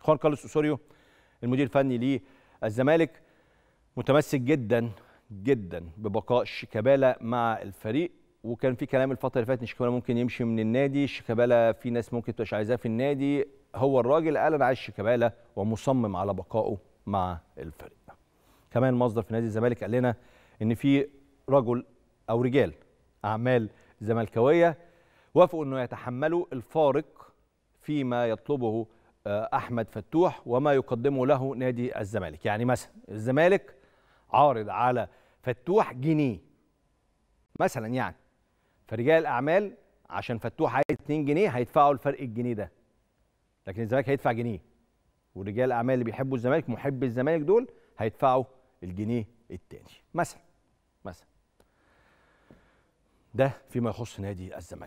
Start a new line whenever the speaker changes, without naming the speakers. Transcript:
خوان كارلوس اوسوريو المدير الفني للزمالك متمسك جدا جدا ببقاء شيكابالا مع الفريق وكان في كلام الفتره اللي فاتت ان شيكابالا ممكن يمشي من النادي شيكابالا في ناس ممكن تبقاش عايزاه في النادي هو الراجل قال انا عايز شيكابالا ومصمم على بقائه مع الفريق كمان مصدر في نادي الزمالك قال لنا ان في رجل او رجال اعمال زملكاويه وافقوا انه يتحملوا الفارق فيما يطلبه احمد فتوح وما يقدمه له نادي الزمالك يعني مثلا الزمالك عارض على فتوح جنيه مثلا يعني فرجال الاعمال عشان فتوح عايز 2 جنيه هيدفعوا الفرق الجنيه ده لكن الزمالك هيدفع جنيه ورجال الاعمال اللي بيحبوا الزمالك محبي الزمالك دول هيدفعوا الجنيه التاني مثلا مثلا ده فيما يخص نادي الزمالك